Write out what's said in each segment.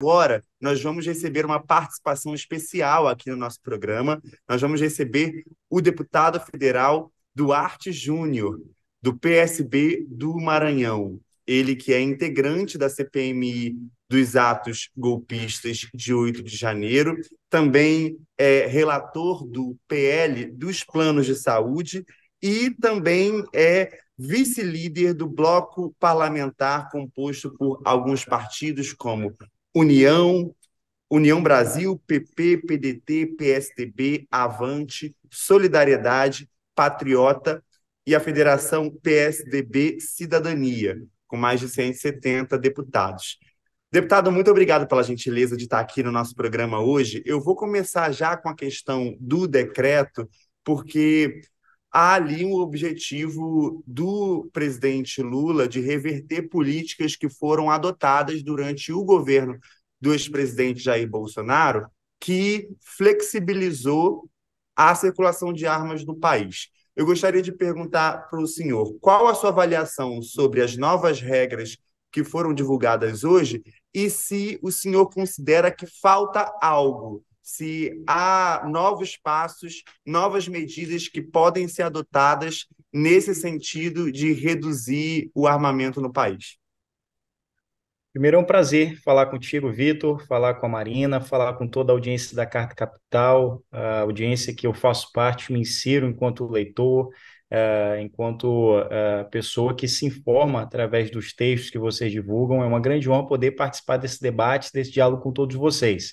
agora nós vamos receber uma participação especial aqui no nosso programa. Nós vamos receber o deputado federal Duarte Júnior, do PSB do Maranhão. Ele que é integrante da CPMI dos atos golpistas de 8 de janeiro, também é relator do PL dos planos de saúde e também é vice-líder do bloco parlamentar composto por alguns partidos como União, União Brasil, PP, PDT, PSDB, Avante, Solidariedade, Patriota e a Federação PSDB Cidadania, com mais de 170 deputados. Deputado, muito obrigado pela gentileza de estar aqui no nosso programa hoje. Eu vou começar já com a questão do decreto, porque há ali um objetivo do presidente Lula de reverter políticas que foram adotadas durante o governo do ex-presidente Jair Bolsonaro, que flexibilizou a circulação de armas no país. Eu gostaria de perguntar para o senhor qual a sua avaliação sobre as novas regras que foram divulgadas hoje e se o senhor considera que falta algo, se há novos passos, novas medidas que podem ser adotadas nesse sentido de reduzir o armamento no país. Primeiro é um prazer falar contigo, Vitor, falar com a Marina, falar com toda a audiência da Carta Capital, a audiência que eu faço parte, me insiro enquanto leitor, eh, enquanto eh, pessoa que se informa através dos textos que vocês divulgam. É uma grande honra poder participar desse debate, desse diálogo com todos vocês.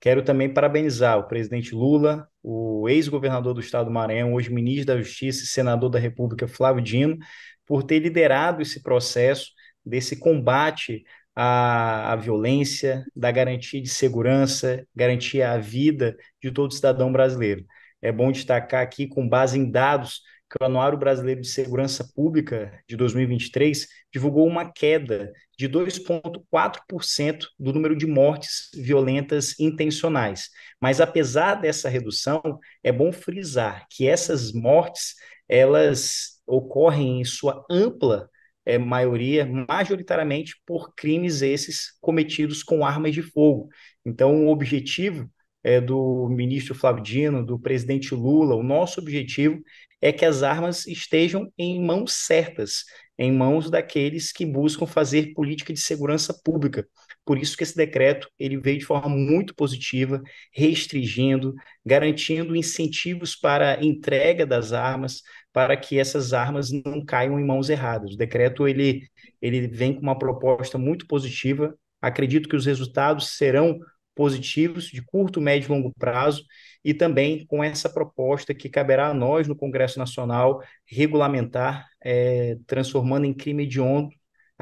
Quero também parabenizar o presidente Lula, o ex-governador do estado do Maranhão, hoje ministro da Justiça e senador da República, Flávio Dino, por ter liderado esse processo desse combate a violência, da garantia de segurança, garantia à vida de todo cidadão brasileiro. É bom destacar aqui, com base em dados, que o Anuário Brasileiro de Segurança Pública de 2023 divulgou uma queda de 2,4% do número de mortes violentas intencionais. Mas apesar dessa redução, é bom frisar que essas mortes elas ocorrem em sua ampla é, maioria, majoritariamente por crimes esses cometidos com armas de fogo. Então, o objetivo é, do ministro Flávio Dino, do presidente Lula, o nosso objetivo é que as armas estejam em mãos certas, em mãos daqueles que buscam fazer política de segurança pública, por isso que esse decreto ele veio de forma muito positiva, restringindo, garantindo incentivos para a entrega das armas, para que essas armas não caiam em mãos erradas. O decreto ele, ele vem com uma proposta muito positiva. Acredito que os resultados serão positivos de curto, médio e longo prazo, e também com essa proposta que caberá a nós no Congresso Nacional regulamentar, é, transformando em crime hediondo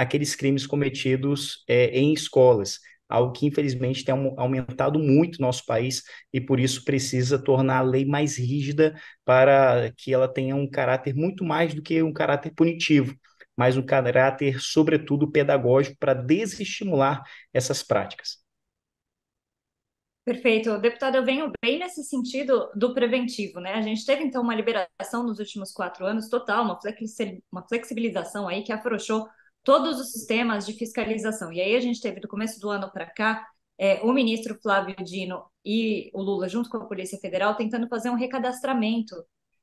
aqueles crimes cometidos é, em escolas, algo que infelizmente tem aumentado muito no nosso país e por isso precisa tornar a lei mais rígida para que ela tenha um caráter muito mais do que um caráter punitivo, mas um caráter, sobretudo, pedagógico para desestimular essas práticas. Perfeito. Deputada, eu venho bem nesse sentido do preventivo, né? A gente teve, então, uma liberação nos últimos quatro anos total, uma flexibilização aí que afrouxou todos os sistemas de fiscalização. E aí a gente teve, do começo do ano para cá, é, o ministro Flávio Dino e o Lula, junto com a Polícia Federal, tentando fazer um recadastramento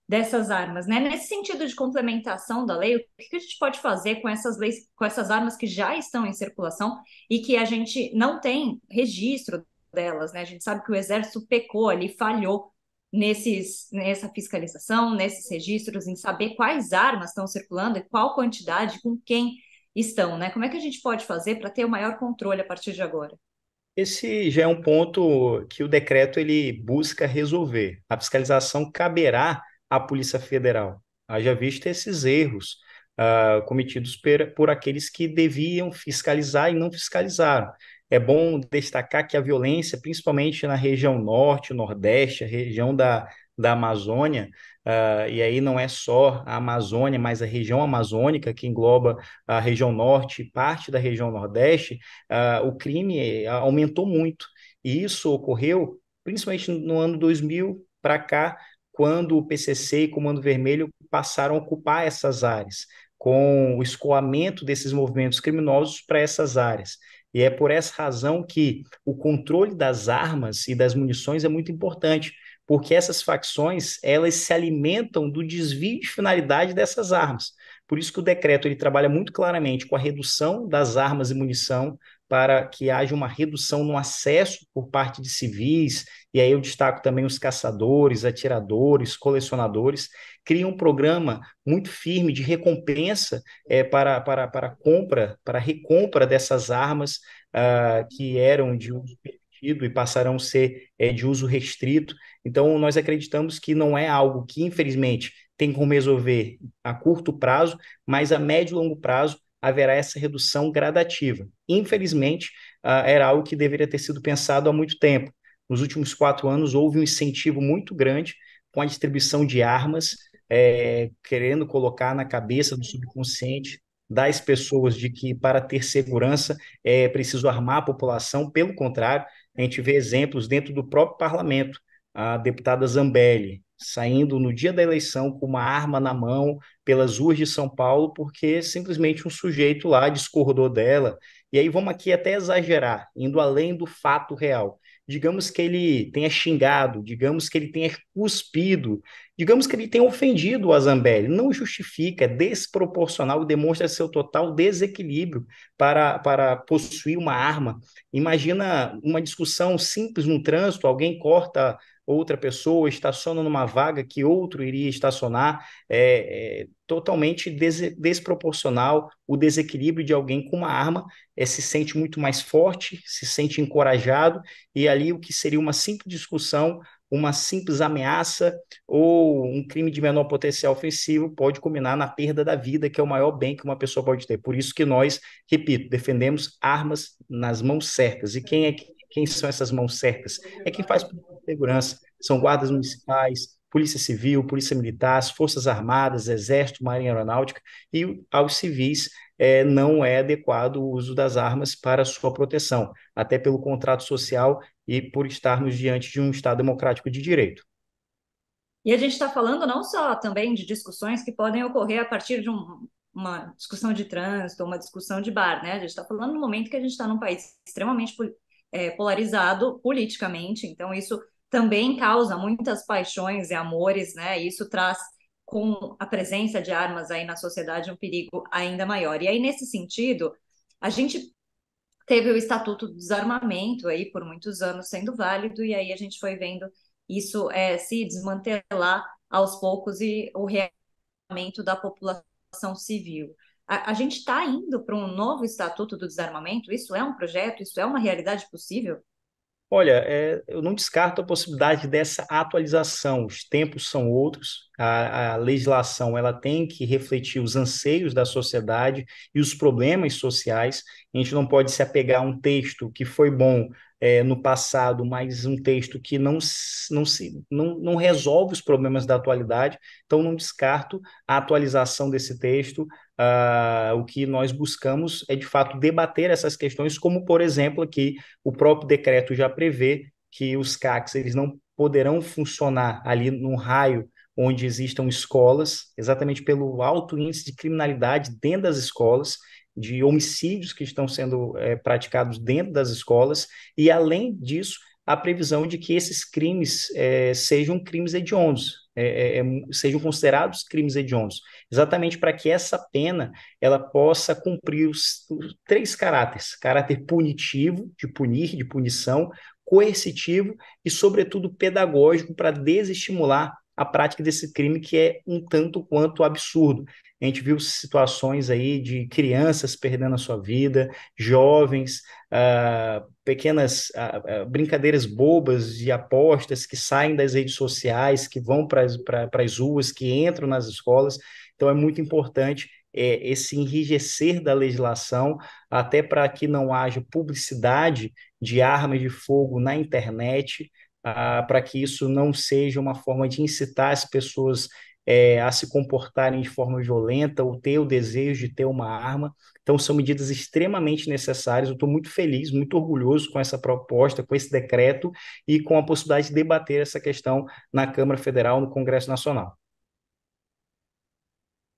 dessas armas, né? Nesse sentido de complementação da lei, o que a gente pode fazer com essas leis, com essas armas que já estão em circulação e que a gente não tem registro delas, né? A gente sabe que o exército pecou ali, falhou nesses, nessa fiscalização, nesses registros, em saber quais armas estão circulando e qual quantidade, com quem estão, né? Como é que a gente pode fazer para ter o maior controle a partir de agora? Esse já é um ponto que o decreto ele busca resolver. A fiscalização caberá à Polícia Federal, haja visto esses erros uh, cometidos per, por aqueles que deviam fiscalizar e não fiscalizaram. É bom destacar que a violência, principalmente na região norte, nordeste, a região da, da Amazônia, Uh, e aí não é só a Amazônia, mas a região amazônica, que engloba a região norte e parte da região nordeste, uh, o crime eh, aumentou muito. E isso ocorreu principalmente no ano 2000 para cá, quando o PCC e Comando Vermelho passaram a ocupar essas áreas, com o escoamento desses movimentos criminosos para essas áreas. E é por essa razão que o controle das armas e das munições é muito importante porque essas facções elas se alimentam do desvio de finalidade dessas armas. Por isso que o decreto ele trabalha muito claramente com a redução das armas e munição para que haja uma redução no acesso por parte de civis, e aí eu destaco também os caçadores, atiradores, colecionadores, cria um programa muito firme de recompensa é, para, para, para compra, para recompra dessas armas uh, que eram de uso permitido e passarão a ser é, de uso restrito. Então, nós acreditamos que não é algo que, infelizmente, tem como resolver a curto prazo, mas a médio e longo prazo haverá essa redução gradativa. Infelizmente, ah, era algo que deveria ter sido pensado há muito tempo. Nos últimos quatro anos, houve um incentivo muito grande com a distribuição de armas, é, querendo colocar na cabeça do subconsciente das pessoas de que para ter segurança é preciso armar a população, pelo contrário, a gente vê exemplos dentro do próprio parlamento. A deputada Zambelli saindo no dia da eleição com uma arma na mão pelas ruas de São Paulo, porque simplesmente um sujeito lá discordou dela. E aí vamos aqui até exagerar, indo além do fato real digamos que ele tenha xingado, digamos que ele tenha cuspido, digamos que ele tenha ofendido o Azambelli, não justifica, é desproporcional e demonstra seu total desequilíbrio para, para possuir uma arma. Imagina uma discussão simples no trânsito, alguém corta outra pessoa, estaciona numa vaga que outro iria estacionar, é, é totalmente des desproporcional o desequilíbrio de alguém com uma arma, é, se sente muito mais forte, se sente encorajado, e ali o que seria uma simples discussão, uma simples ameaça ou um crime de menor potencial ofensivo pode culminar na perda da vida, que é o maior bem que uma pessoa pode ter. Por isso que nós, repito, defendemos armas nas mãos certas. E quem é quem são essas mãos certas? É quem faz segurança, são guardas municipais, polícia civil, polícia militar, as forças armadas, exército, marinha aeronáutica, e aos civis é, não é adequado o uso das armas para sua proteção, até pelo contrato social e por estarmos diante de um Estado democrático de direito. E a gente está falando não só também de discussões que podem ocorrer a partir de um, uma discussão de trânsito, uma discussão de bar, né? A gente está falando no momento que a gente está num país extremamente é, polarizado politicamente, então isso também causa muitas paixões e amores, né? isso traz com a presença de armas aí na sociedade um perigo ainda maior. E aí nesse sentido, a gente teve o estatuto do desarmamento aí por muitos anos sendo válido e aí a gente foi vendo isso é, se desmantelar aos poucos e o rearmamento da população civil. A, a gente está indo para um novo estatuto do desarmamento? Isso é um projeto? Isso é uma realidade possível? Olha, é, eu não descarto a possibilidade dessa atualização. Os tempos são outros, a, a, legislação ela tem que refletir os anseios da sociedade e os problemas sociais. A gente não pode se apegar a um texto que foi bom é, no passado, mas um texto que não, não, se, não, não resolve os problemas da atualidade. Então, não descarto a atualização desse texto Uh, o que nós buscamos é, de fato, debater essas questões, como, por exemplo, que o próprio decreto já prevê que os CACs eles não poderão funcionar ali num raio onde existam escolas, exatamente pelo alto índice de criminalidade dentro das escolas, de homicídios que estão sendo é, praticados dentro das escolas, e além disso, a previsão de que esses crimes é, sejam crimes hediondos, é, é, é, sejam considerados crimes hediondos, exatamente para que essa pena ela possa cumprir os, os, três caráteres: caráter punitivo, de punir, de punição, coercitivo e, sobretudo, pedagógico para desestimular a prática desse crime que é um tanto quanto absurdo. A gente viu situações aí de crianças perdendo a sua vida, jovens, uh, pequenas uh, uh, brincadeiras bobas de apostas que saem das redes sociais, que vão para as ruas, que entram nas escolas. Então é muito importante é, esse enrijecer da legislação, até para que não haja publicidade de armas de fogo na internet, para que isso não seja uma forma de incitar as pessoas é, a se comportarem de forma violenta ou ter o desejo de ter uma arma. Então, são medidas extremamente necessárias. Eu estou muito feliz, muito orgulhoso com essa proposta, com esse decreto e com a possibilidade de debater essa questão na Câmara Federal, no Congresso Nacional.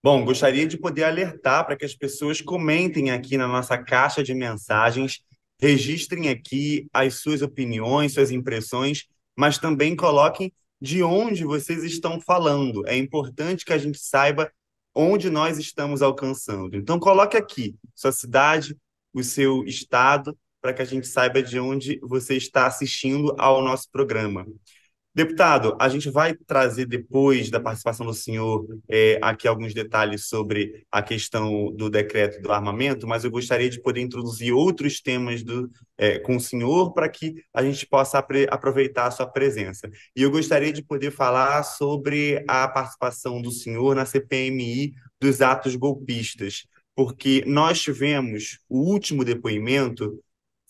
Bom, gostaria de poder alertar para que as pessoas comentem aqui na nossa caixa de mensagens, registrem aqui as suas opiniões, suas impressões mas também coloquem de onde vocês estão falando. É importante que a gente saiba onde nós estamos alcançando. Então, coloque aqui sua cidade, o seu estado, para que a gente saiba de onde você está assistindo ao nosso programa. Deputado, a gente vai trazer depois da participação do senhor é, aqui alguns detalhes sobre a questão do decreto do armamento, mas eu gostaria de poder introduzir outros temas do, é, com o senhor para que a gente possa aproveitar a sua presença. E eu gostaria de poder falar sobre a participação do senhor na CPMI dos atos golpistas, porque nós tivemos o último depoimento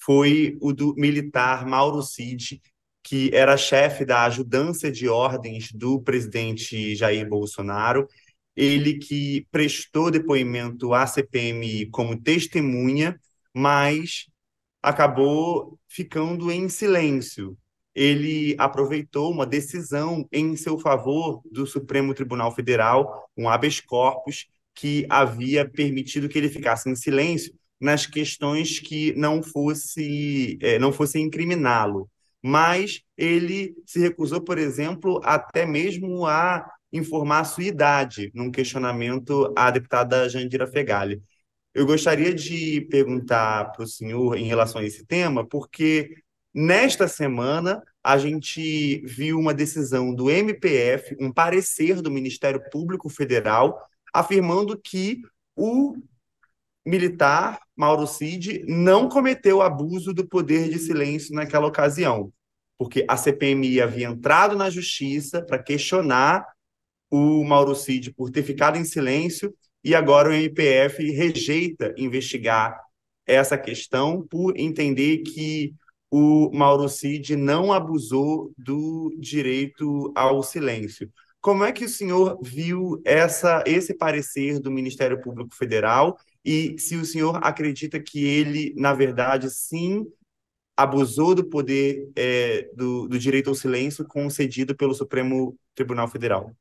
foi o do militar Mauro Cid, que era chefe da ajudância de ordens do presidente Jair Bolsonaro, ele que prestou depoimento à CPMI como testemunha, mas acabou ficando em silêncio. Ele aproveitou uma decisão em seu favor do Supremo Tribunal Federal, um habeas corpus, que havia permitido que ele ficasse em silêncio nas questões que não fosse é, não fosse incriminá-lo mas ele se recusou, por exemplo, até mesmo a informar a sua idade num questionamento à deputada Jandira Fegali. Eu gostaria de perguntar para o senhor em relação a esse tema, porque nesta semana a gente viu uma decisão do MPF, um parecer do Ministério Público Federal, afirmando que o militar Mauro Cid não cometeu abuso do poder de silêncio naquela ocasião, porque a CPMI havia entrado na justiça para questionar o Mauro Cid por ter ficado em silêncio e agora o MPF rejeita investigar essa questão por entender que o Mauro Cid não abusou do direito ao silêncio. Como é que o senhor viu essa, esse parecer do Ministério Público Federal e se o senhor acredita que ele, na verdade, sim abusou do poder é, do, do direito ao silêncio concedido pelo Supremo Tribunal Federal.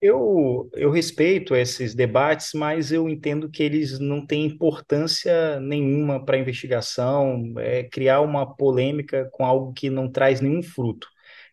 Eu, eu respeito esses debates, mas eu entendo que eles não têm importância nenhuma para a investigação, é, criar uma polêmica com algo que não traz nenhum fruto.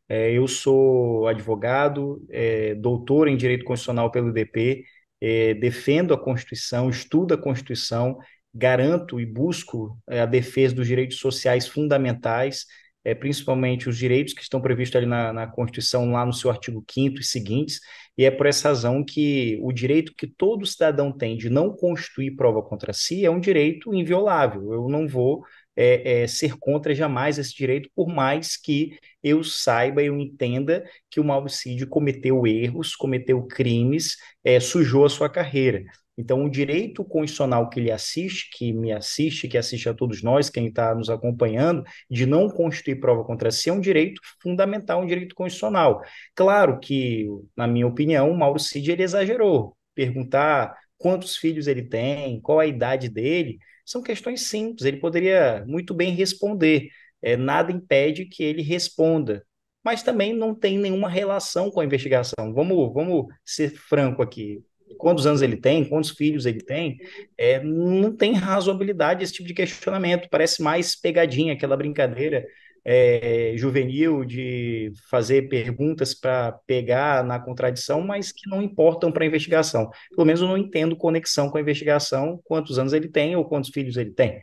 É, eu sou advogado, é, doutor em Direito Constitucional pelo DP, é, defendo a Constituição, estudo a Constituição, garanto e busco é, a defesa dos direitos sociais fundamentais, é principalmente os direitos que estão previstos ali na, na Constituição, lá no seu artigo 5 e seguintes, e é por essa razão que o direito que todo cidadão tem de não constituir prova contra si é um direito inviolável. Eu não vou é, é, ser contra jamais esse direito, por mais que eu saiba, eu entenda que o Mauro Cid cometeu erros, cometeu crimes, é, sujou a sua carreira. Então, o direito constitucional que ele assiste, que me assiste, que assiste a todos nós, quem está nos acompanhando, de não constituir prova contra si, é um direito fundamental, um direito constitucional. Claro que, na minha opinião, o Mauro Cid ele exagerou. Perguntar quantos filhos ele tem, qual a idade dele, são questões simples, ele poderia muito bem responder é, nada impede que ele responda, mas também não tem nenhuma relação com a investigação. Vamos, vamos ser franco aqui. Quantos anos ele tem, quantos filhos ele tem, é, não tem razoabilidade esse tipo de questionamento. Parece mais pegadinha, aquela brincadeira é, juvenil de fazer perguntas para pegar na contradição, mas que não importam para a investigação. Pelo menos eu não entendo conexão com a investigação, quantos anos ele tem ou quantos filhos ele tem.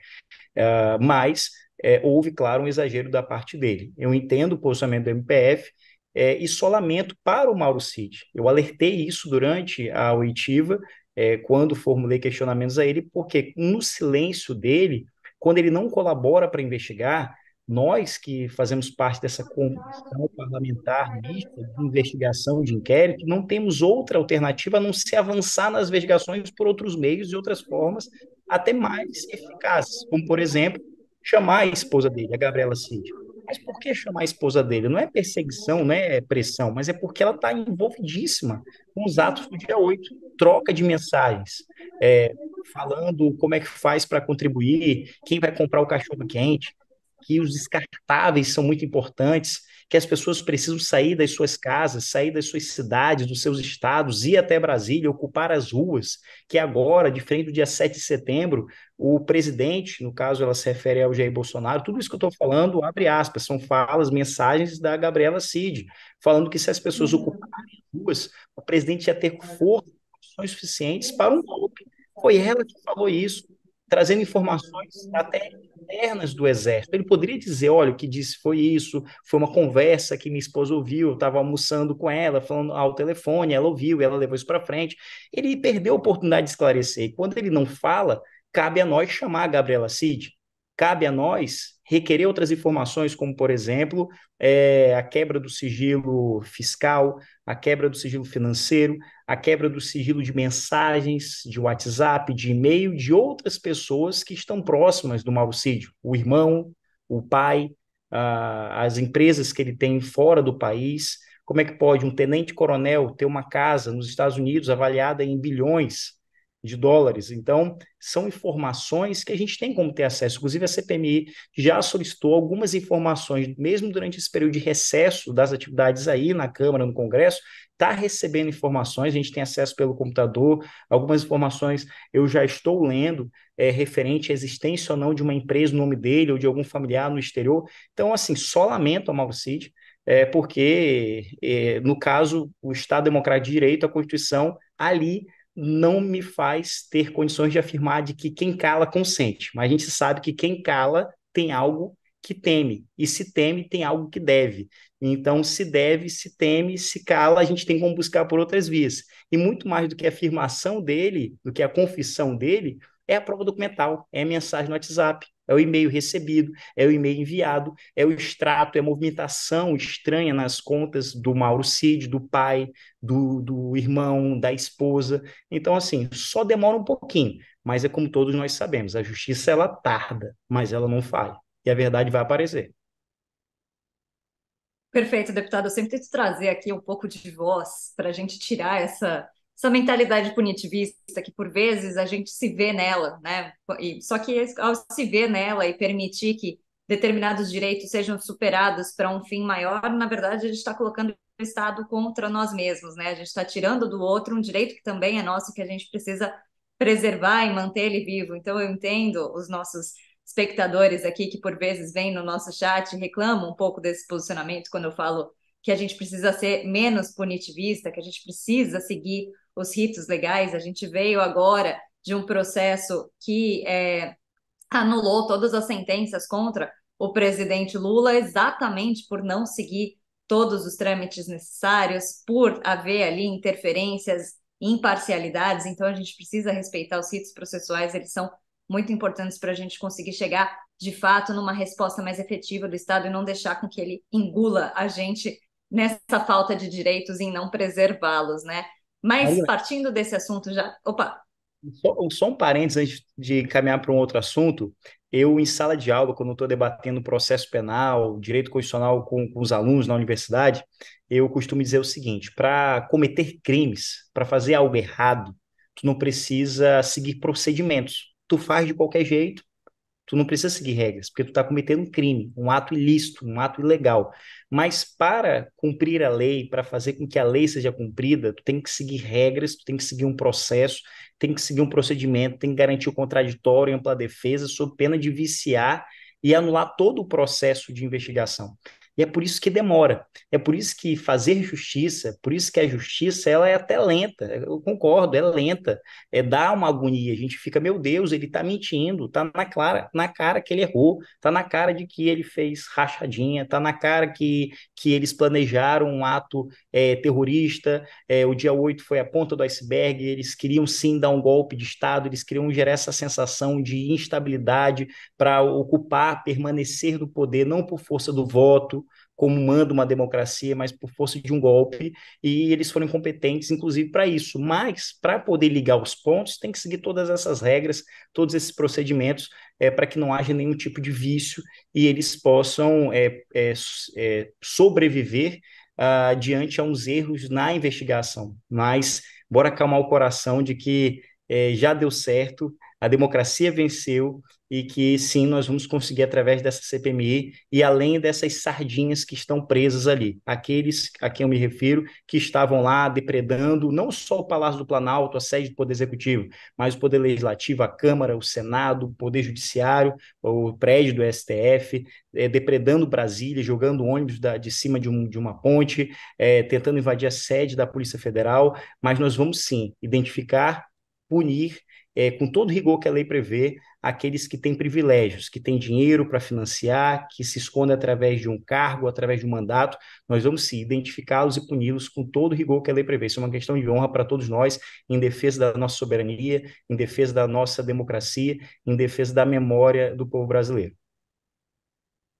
Ah, mas é, houve, claro, um exagero da parte dele. Eu entendo o posicionamento do MPF é, e só lamento para o Mauro Cid. Eu alertei isso durante a oitiva, é, quando formulei questionamentos a ele, porque no silêncio dele, quando ele não colabora para investigar, nós que fazemos parte dessa comissão parlamentar mista de investigação de inquérito, não temos outra alternativa a não se avançar nas investigações por outros meios e outras formas até mais eficazes, como por exemplo chamar a esposa dele, a Gabriela Cid. Mas por que chamar a esposa dele? Não é perseguição, não né? é pressão, mas é porque ela está envolvidíssima com os atos do dia 8. Troca de mensagens, é, falando como é que faz para contribuir, quem vai comprar o cachorro quente, que os descartáveis são muito importantes que as pessoas precisam sair das suas casas, sair das suas cidades, dos seus estados, ir até Brasília, ocupar as ruas, que agora, de frente do dia 7 de setembro, o presidente, no caso ela se refere ao Jair Bolsonaro, tudo isso que eu estou falando, abre aspas, são falas, mensagens da Gabriela Cid, falando que se as pessoas uhum. ocuparem as ruas, o presidente ia ter força, condições suficientes para um golpe. Foi ela que falou isso, trazendo informações uhum. até internas do exército. Ele poderia dizer, olha, o que disse foi isso, foi uma conversa que minha esposa ouviu, eu estava almoçando com ela, falando ao telefone, ela ouviu, e ela levou isso para frente. Ele perdeu a oportunidade de esclarecer. E quando ele não fala, cabe a nós chamar a Gabriela Cid, cabe a nós requerer outras informações, como, por exemplo, é, a quebra do sigilo fiscal, a quebra do sigilo financeiro, a quebra do sigilo de mensagens, de WhatsApp, de e-mail, de outras pessoas que estão próximas do Mauricídio, o irmão, o pai, a, as empresas que ele tem fora do país. Como é que pode um tenente-coronel ter uma casa nos Estados Unidos avaliada em bilhões? de dólares. Então, são informações que a gente tem como ter acesso. Inclusive, a CPMI já solicitou algumas informações, mesmo durante esse período de recesso das atividades aí na Câmara, no Congresso, está recebendo informações, a gente tem acesso pelo computador, algumas informações eu já estou lendo, é, referente à existência ou não de uma empresa, o no nome dele ou de algum familiar no exterior. Então, assim, só lamento a Mauricídio, é, porque, é, no caso, o Estado Democrático de Direito, a Constituição, ali não me faz ter condições de afirmar de que quem cala consente, mas a gente sabe que quem cala tem algo que teme, e se teme, tem algo que deve. Então, se deve, se teme, se cala, a gente tem como buscar por outras vias. E muito mais do que a afirmação dele, do que a confissão dele, é a prova documental, é a mensagem no WhatsApp, é o e-mail recebido, é o e-mail enviado, é o extrato, é a movimentação estranha nas contas do Mauro Cid, do pai, do, do irmão, da esposa. Então, assim, só demora um pouquinho, mas é como todos nós sabemos, a justiça ela tarda, mas ela não falha, e a verdade vai aparecer. Perfeito, deputado. Eu sempre tento trazer aqui um pouco de voz para a gente tirar essa essa mentalidade punitivista que por vezes a gente se vê nela, né? E, só que ao se ver nela e permitir que determinados direitos sejam superados para um fim maior, na verdade a gente está colocando o Estado contra nós mesmos, né? A gente está tirando do outro um direito que também é nosso, que a gente precisa preservar e manter ele vivo. Então eu entendo os nossos espectadores aqui que por vezes vêm no nosso chat e reclamam um pouco desse posicionamento quando eu falo que a gente precisa ser menos punitivista, que a gente precisa seguir os ritos legais. A gente veio agora de um processo que é, anulou todas as sentenças contra o presidente Lula exatamente por não seguir todos os trâmites necessários, por haver ali interferências, imparcialidades. Então a gente precisa respeitar os ritos processuais, eles são muito importantes para a gente conseguir chegar de fato numa resposta mais efetiva do Estado e não deixar com que ele engula a gente nessa falta de direitos e não preservá-los, né? Mas partindo desse assunto já. Opa! Só, só um parênteses antes de caminhar para um outro assunto. Eu, em sala de aula, quando estou debatendo processo penal, direito constitucional com, com os alunos na universidade, eu costumo dizer o seguinte: para cometer crimes, para fazer algo errado, tu não precisa seguir procedimentos. Tu faz de qualquer jeito Tu não precisa seguir regras, porque tu está cometendo um crime, um ato ilícito, um ato ilegal. Mas para cumprir a lei, para fazer com que a lei seja cumprida, tu tem que seguir regras, tu tem que seguir um processo, tem que seguir um procedimento, tem que garantir o contraditório, ampla defesa, sob pena de viciar e anular todo o processo de investigação. E é por isso que demora. É por isso que fazer justiça, por isso que a justiça ela é até lenta. Eu concordo, é lenta. É dá uma agonia. A gente fica, meu Deus, ele está mentindo, tá na clara, na cara que ele errou, tá na cara de que ele fez rachadinha, tá na cara que, que eles planejaram um ato é, terrorista. É, o dia 8 foi a ponta do iceberg, eles queriam sim dar um golpe de Estado, eles queriam gerar essa sensação de instabilidade para ocupar, permanecer no poder, não por força do voto, como manda uma democracia, mas por força de um golpe, e eles foram incompetentes, inclusive, para isso. Mas, para poder ligar os pontos, tem que seguir todas essas regras, todos esses procedimentos, é, eh, para que não haja nenhum tipo de vício e eles possam é, é, sobreviver ah, diante a uns erros na investigação. Mas, bora acalmar o coração de que já deu certo, a democracia venceu e que sim, nós vamos conseguir através dessa CPMI e além dessas sardinhas que estão presas ali, aqueles a quem eu me refiro que estavam lá depredando não só o Palácio do Planalto, a sede do Poder Executivo, mas o Poder Legislativo, a Câmara, o Senado, o Poder Judiciário, o prédio do STF, é, depredando Brasília, jogando ônibus da, de cima de, um, de uma ponte, é, tentando invadir a sede da Polícia Federal, mas nós vamos sim identificar punir é, com todo rigor que a lei prevê, aqueles que têm privilégios, que têm dinheiro para financiar, que se escondem através de um cargo, através de um mandato, nós vamos se identificá-los e puni-los com todo rigor que a lei prevê. Isso é uma questão de honra para todos nós, em defesa da nossa soberania, em defesa da nossa democracia, em defesa da memória do povo brasileiro.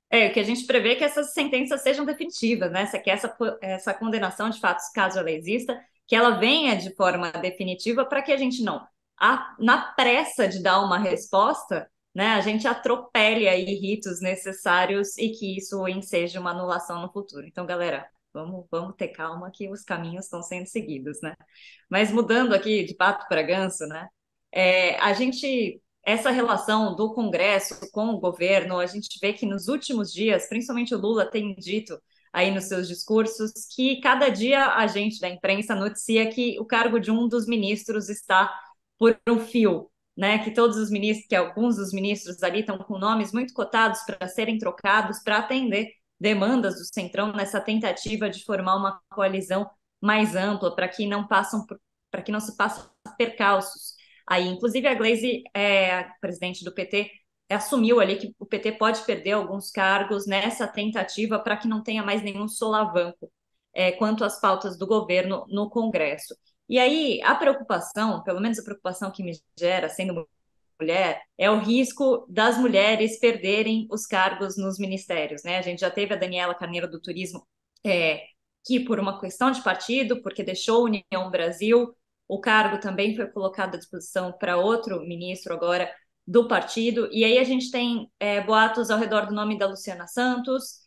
É, o que a gente prevê é que essas sentenças sejam definitivas, né? É que essa, essa condenação de fatos, caso ela exista, que ela venha de forma definitiva para que a gente não a, na pressa de dar uma resposta, né, a gente atropele aí ritos necessários e que isso enseje uma anulação no futuro. Então, galera, vamos, vamos ter calma que os caminhos estão sendo seguidos, né? Mas mudando aqui de pato para ganso, né? É, a gente essa relação do Congresso com o governo, a gente vê que nos últimos dias, principalmente o Lula tem dito aí nos seus discursos que cada dia a gente da imprensa noticia que o cargo de um dos ministros está por um fio, né? Que todos os ministros, que alguns dos ministros ali estão com nomes muito cotados para serem trocados para atender demandas do Centrão nessa tentativa de formar uma coalizão mais ampla para que não passam para que não se passem percalços. Aí, inclusive, a Glaze, é, a presidente do PT, assumiu ali que o PT pode perder alguns cargos nessa tentativa para que não tenha mais nenhum solavanco é, quanto às pautas do governo no Congresso. E aí, a preocupação, pelo menos a preocupação que me gera sendo mulher, é o risco das mulheres perderem os cargos nos ministérios, né? A gente já teve a Daniela Carneiro do Turismo, é, que por uma questão de partido, porque deixou a União Brasil, o cargo também foi colocado à disposição para outro ministro agora do partido, e aí a gente tem é, boatos ao redor do nome da Luciana Santos,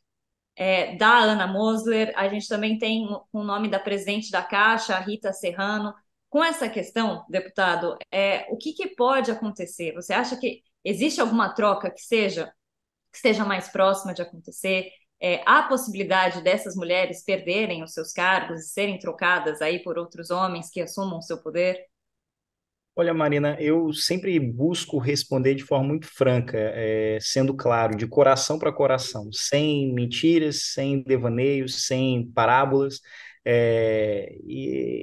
é, da Ana Mosler, a gente também tem o nome da presidente da Caixa, a Rita Serrano. Com essa questão, deputado, é, o que, que pode acontecer? Você acha que existe alguma troca que seja que esteja mais próxima de acontecer? É, há possibilidade dessas mulheres perderem os seus cargos e serem trocadas aí por outros homens que assumam o seu poder? Olha, Marina, eu sempre busco responder de forma muito franca, é, sendo claro, de coração para coração, sem mentiras, sem devaneios, sem parábolas. É,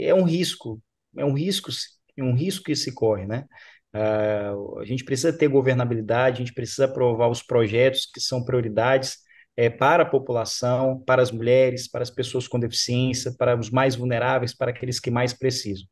é um risco, é um risco, é um risco que se corre, né? Uh, a gente precisa ter governabilidade, a gente precisa aprovar os projetos que são prioridades, é, para a população, para as mulheres, para as pessoas com deficiência, para os mais vulneráveis, para aqueles que mais precisam.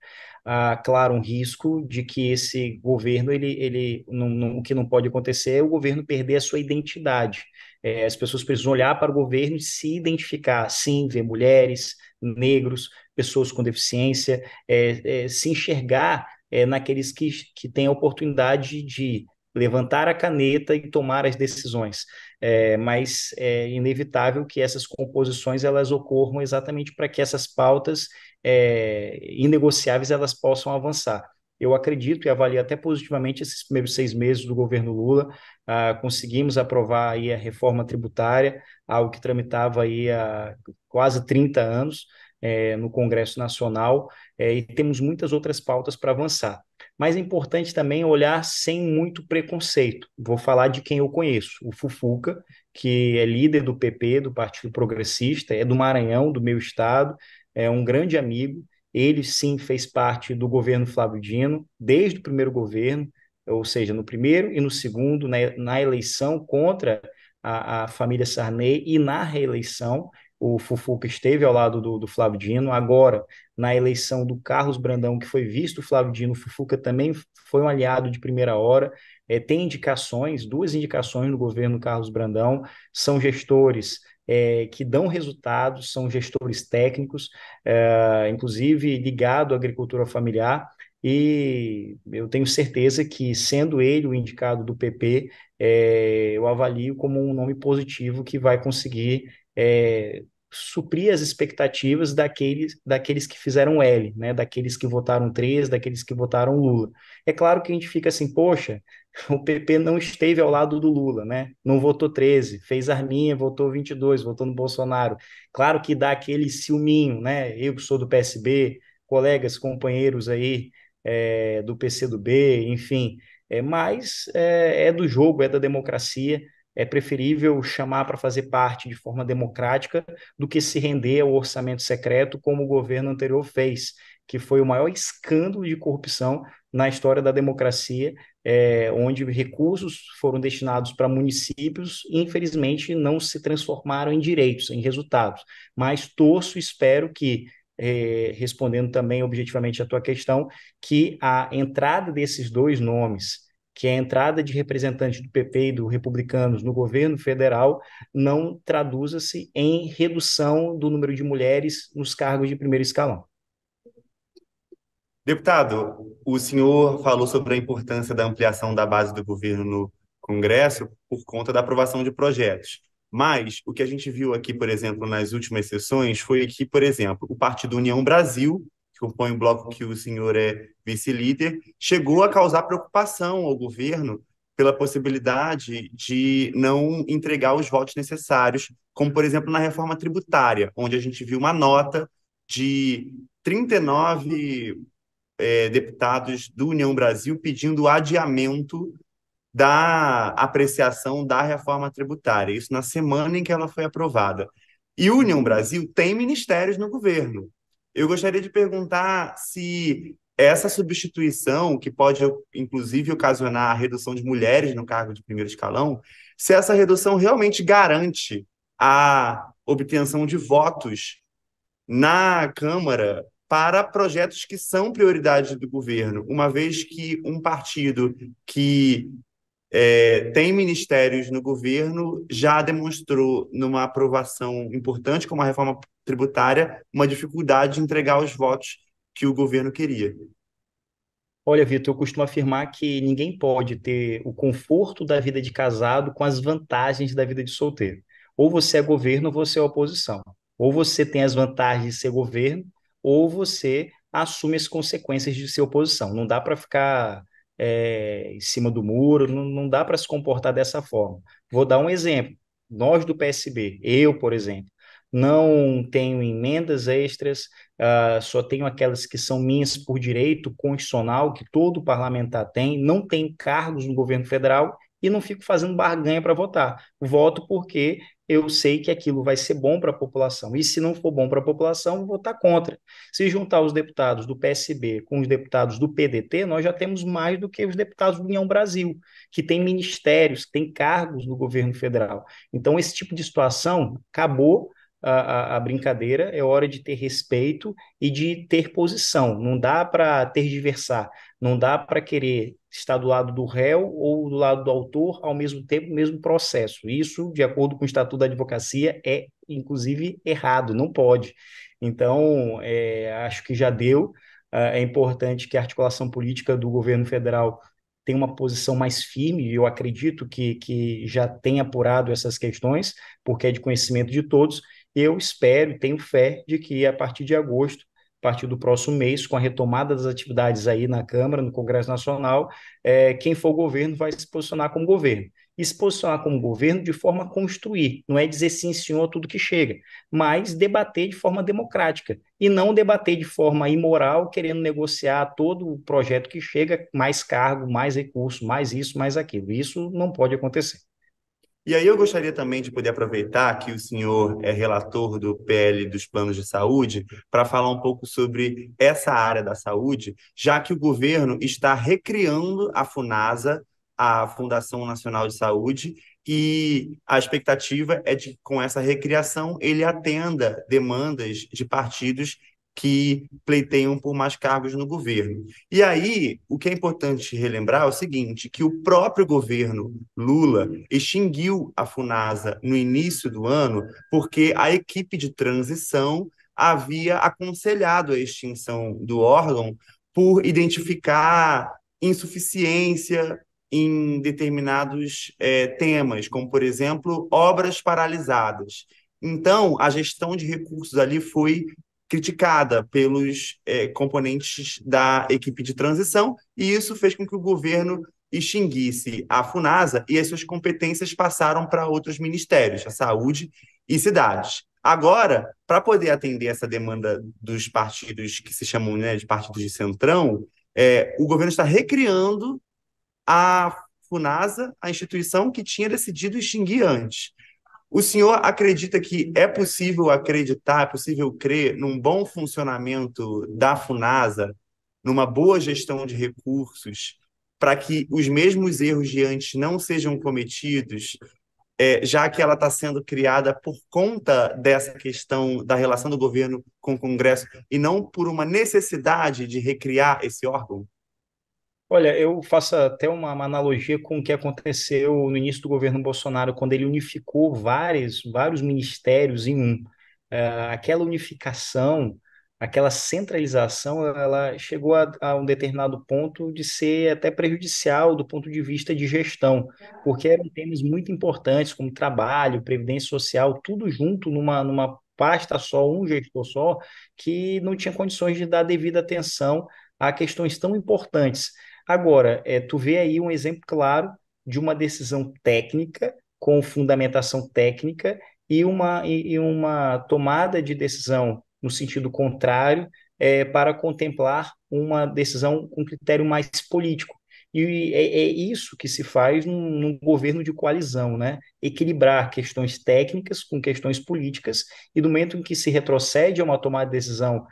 Ah, claro, um risco de que esse governo, ele, ele não, não, o que não pode acontecer é o governo perder a sua identidade. É, as pessoas precisam olhar para o governo e se identificar, sim, ver mulheres, negros, pessoas com deficiência, é, é se enxergar é, naqueles que, que têm a oportunidade de levantar a caneta e tomar as decisões é, mas é inevitável que essas composições elas ocorram exatamente para que essas pautas é, inegociáveis elas possam avançar. Eu acredito e avalio até positivamente esses primeiros seis meses do governo Lula. Ah, conseguimos aprovar aí a reforma tributária, algo que tramitava aí há quase 30 anos é, no Congresso Nacional, é, e temos muitas outras pautas para avançar mas é importante também olhar sem muito preconceito. Vou falar de quem eu conheço, o Fufuca, que é líder do PP, do Partido Progressista, é do Maranhão, do meu estado, é um grande amigo. Ele sim fez parte do governo Flávio Dino desde o primeiro governo, ou seja, no primeiro e no segundo, né, na, eleição contra a, a família Sarney e na reeleição, o Fufuca esteve ao lado do, do Flávio Dino. Agora, na eleição do Carlos Brandão, que foi visto o Flávio Dino, o Fufuca também foi um aliado de primeira hora. É, tem indicações, duas indicações no governo Carlos Brandão, são gestores é, que dão resultados, são gestores técnicos, é, inclusive ligado à agricultura familiar. E eu tenho certeza que, sendo ele o indicado do PP, é, eu avalio como um nome positivo que vai conseguir é, suprir as expectativas daqueles, daqueles que fizeram L, né? daqueles que votaram 3, daqueles que votaram Lula. É claro que a gente fica assim, poxa, o PP não esteve ao lado do Lula, né? não votou 13, fez arminha, votou 22, votou no Bolsonaro. Claro que dá aquele ciúminho, né? eu sou do PSB, colegas, companheiros aí é, do PCdoB, enfim, é, mas é, é do jogo, é da democracia, é preferível chamar para fazer parte de forma democrática do que se render ao orçamento secreto, como o governo anterior fez, que foi o maior escândalo de corrupção na história da democracia, é, onde recursos foram destinados para municípios e, infelizmente, não se transformaram em direitos, em resultados. Mas torço e espero que eh, respondendo também objetivamente à tua questão, que a entrada desses dois nomes que a entrada de representantes do PP e do Republicanos no governo federal não traduza-se em redução do número de mulheres nos cargos de primeiro escalão. Deputado, o senhor falou sobre a importância da ampliação da base do governo no Congresso por conta da aprovação de projetos. Mas o que a gente viu aqui, por exemplo, nas últimas sessões foi que, por exemplo, o Partido União Brasil que compõe o bloco que o senhor é vice-líder, chegou a causar preocupação ao governo pela possibilidade de não entregar os votos necessários, como, por exemplo, na reforma tributária, onde a gente viu uma nota de 39 é, deputados do União Brasil pedindo adiamento da apreciação da reforma tributária, isso na semana em que ela foi aprovada. E União Brasil tem ministérios no governo, eu gostaria de perguntar se essa substituição, que pode inclusive ocasionar a redução de mulheres no cargo de primeiro escalão, se essa redução realmente garante a obtenção de votos na Câmara para projetos que são prioridade do governo, uma vez que um partido que é, tem ministérios no governo já demonstrou numa aprovação importante como a reforma tributária, uma dificuldade de entregar os votos que o governo queria. Olha, Vitor, eu costumo afirmar que ninguém pode ter o conforto da vida de casado com as vantagens da vida de solteiro. Ou você é governo ou você é oposição. Ou você tem as vantagens de ser governo, ou você assume as consequências de ser oposição. Não dá para ficar é, em cima do muro, não, não dá para se comportar dessa forma. Vou dar um exemplo. Nós do PSB, eu, por exemplo, não tenho emendas extras, uh, só tenho aquelas que são minhas por direito constitucional, que todo parlamentar tem, não tenho cargos no governo federal e não fico fazendo barganha para votar. Voto porque eu sei que aquilo vai ser bom para a população. E se não for bom para a população, vou votar contra. Se juntar os deputados do PSB com os deputados do PDT, nós já temos mais do que os deputados do União Brasil, que tem ministérios, que tem cargos no governo federal. Então, esse tipo de situação acabou a, a, brincadeira, é hora de ter respeito e de ter posição. Não dá para ter diversar, não dá para querer estar do lado do réu ou do lado do autor ao mesmo tempo, mesmo processo. Isso, de acordo com o Estatuto da Advocacia, é inclusive errado, não pode. Então, é, acho que já deu. Ah, é importante que a articulação política do governo federal tenha uma posição mais firme, e eu acredito que, que já tem apurado essas questões, porque é de conhecimento de todos, eu espero e tenho fé de que a partir de agosto, a partir do próximo mês, com a retomada das atividades aí na Câmara, no Congresso Nacional, é, quem for governo vai se posicionar como governo. E se posicionar como governo de forma a construir, não é dizer sim, senhor, tudo que chega, mas debater de forma democrática e não debater de forma imoral, querendo negociar todo o projeto que chega, mais cargo, mais recurso, mais isso, mais aquilo. Isso não pode acontecer. E aí eu gostaria também de poder aproveitar que o senhor é relator do PL dos planos de saúde para falar um pouco sobre essa área da saúde, já que o governo está recriando a Funasa, a Fundação Nacional de Saúde, e a expectativa é de que com essa recriação ele atenda demandas de partidos que pleiteiam por mais cargos no governo. E aí, o que é importante relembrar é o seguinte, que o próprio governo Lula extinguiu a Funasa no início do ano porque a equipe de transição havia aconselhado a extinção do órgão por identificar insuficiência em determinados é, temas, como, por exemplo, obras paralisadas. Então, a gestão de recursos ali foi criticada pelos é, componentes da equipe de transição, e isso fez com que o governo extinguisse a FUNASA e as suas competências passaram para outros ministérios, a saúde e cidades. Agora, para poder atender essa demanda dos partidos que se chamam né, de partidos de centrão, é, o governo está recriando a FUNASA, a instituição que tinha decidido extinguir antes. O senhor acredita que é, é possível acreditar, é possível crer num bom funcionamento da FUNASA, numa boa gestão de recursos, para que os mesmos erros de antes não sejam cometidos, é, já que ela está sendo criada por conta dessa questão da relação do governo com o Congresso e não por uma necessidade de recriar esse órgão? Olha, eu faço até uma, uma, analogia com o que aconteceu no início do governo Bolsonaro, quando ele unificou vários, vários ministérios em um. Uh, aquela unificação, aquela centralização, ela chegou a, a, um determinado ponto de ser até prejudicial do ponto de vista de gestão, porque eram temas muito importantes, como trabalho, previdência social, tudo junto numa, numa pasta só, um gestor só, que não tinha condições de dar devida atenção a questões tão importantes. Agora, é, tu vê aí um exemplo claro de uma decisão técnica, com fundamentação técnica, e uma, e uma tomada de decisão no sentido contrário, é, para contemplar uma decisão, um critério mais político. E é, é isso que se faz num, num, governo de coalizão, né? Equilibrar questões técnicas com questões políticas, e do momento em que se retrocede a uma tomada de decisão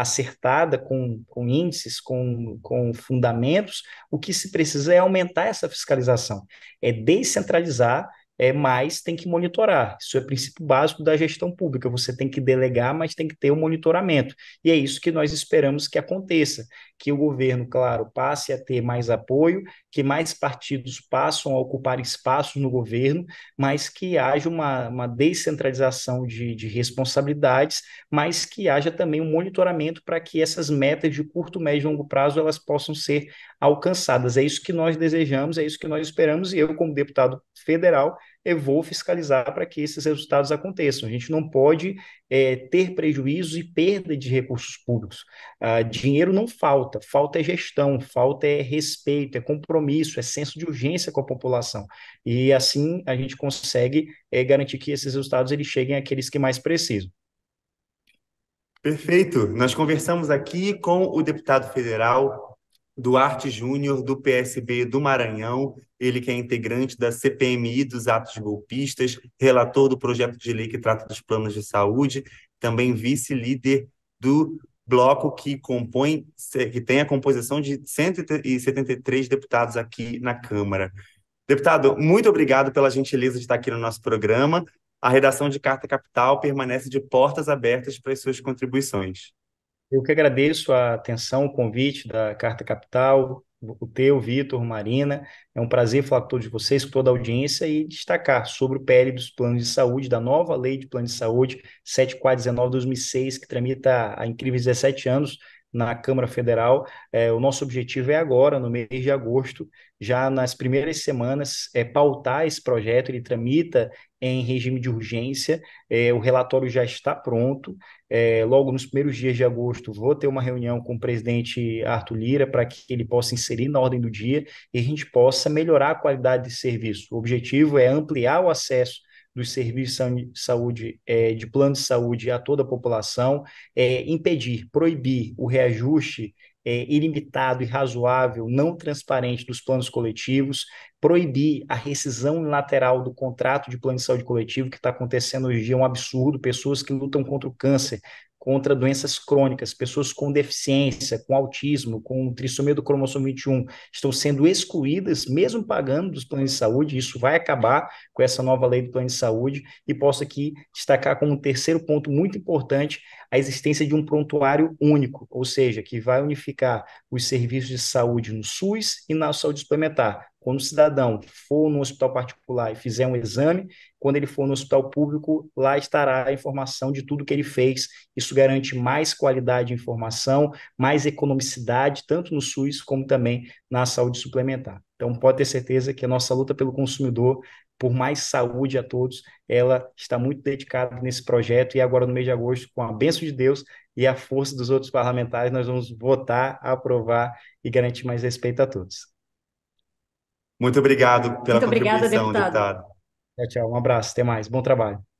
acertada, com, com índices, com, com fundamentos, o que se precisa é aumentar essa fiscalização, é descentralizar é, mas tem que monitorar. Isso é princípio básico da gestão pública. Você tem que delegar, mas tem que ter o um monitoramento. E é isso que nós esperamos que aconteça, que o governo, claro, passe a ter mais apoio, que mais partidos passem a ocupar espaços no governo, mas que haja uma, uma descentralização de, de responsabilidades, mas que haja também um monitoramento para que essas metas de curto, médio e longo prazo elas possam ser alcançadas. É isso que nós desejamos, é isso que nós esperamos, e eu, como deputado federal, eu vou fiscalizar para que esses resultados aconteçam. A gente não pode é, ter prejuízos e perda de recursos públicos. Ah, dinheiro não falta, falta é gestão, falta é respeito, é compromisso, é senso de urgência com a população. E assim a gente consegue é, garantir que esses resultados eles cheguem àqueles que mais precisam. Perfeito. Nós conversamos aqui com o deputado federal Duarte Júnior, do PSB do Maranhão, ele que é integrante da CPMI dos atos golpistas, relator do projeto de lei que trata dos planos de saúde, também vice-líder do bloco que compõe, que tem a composição de 173 deputados aqui na Câmara. Deputado, muito obrigado pela gentileza de estar aqui no nosso programa. A redação de Carta Capital permanece de portas abertas para as suas contribuições. Eu que agradeço a atenção, o convite da Carta Capital, o teu, Vitor, Marina. É um prazer falar com todos vocês, com toda a audiência e destacar sobre o PL dos planos de saúde, da nova lei de plano de saúde 7419-2006, que tramita há incríveis 17 anos na Câmara Federal. É, o nosso objetivo é agora, no mês de agosto, já nas primeiras semanas, é, pautar esse projeto, ele tramita em regime de urgência, é, o relatório já está pronto. É, logo nos primeiros dias de agosto, vou ter uma reunião com o presidente Arthur Lira para que ele possa inserir na ordem do dia e a gente possa melhorar a qualidade de serviço. O objetivo é ampliar o acesso dos serviços de saúde, é, de plano de saúde a toda a população, é, impedir, proibir o reajuste é, ilimitado e razoável, não transparente dos planos coletivos, proibir a rescisão lateral do contrato de plano de saúde coletivo, que está acontecendo hoje em dia, é um absurdo, pessoas que lutam contra o câncer contra doenças crônicas, pessoas com deficiência, com autismo, com trissomia do cromossomo 21, estão sendo excluídas, mesmo pagando dos planos de saúde, isso vai acabar com essa nova lei do plano de saúde, e posso aqui destacar como um terceiro ponto muito importante a existência de um prontuário único, ou seja, que vai unificar os serviços de saúde no SUS e na saúde suplementar, quando o cidadão for no hospital particular e fizer um exame, quando ele for no hospital público, lá estará a informação de tudo que ele fez. Isso garante mais qualidade de informação, mais economicidade, tanto no SUS como também na saúde suplementar. Então, pode ter certeza que a nossa luta pelo consumidor, por mais saúde a todos, ela está muito dedicada nesse projeto. E agora, no mês de agosto, com a bênção de Deus e a força dos outros parlamentares, nós vamos votar, aprovar e garantir mais respeito a todos. Muito obrigado pela Muito obrigada, contribuição, deputado. deputado. Tchau, tchau. Um abraço. Até mais. Bom trabalho.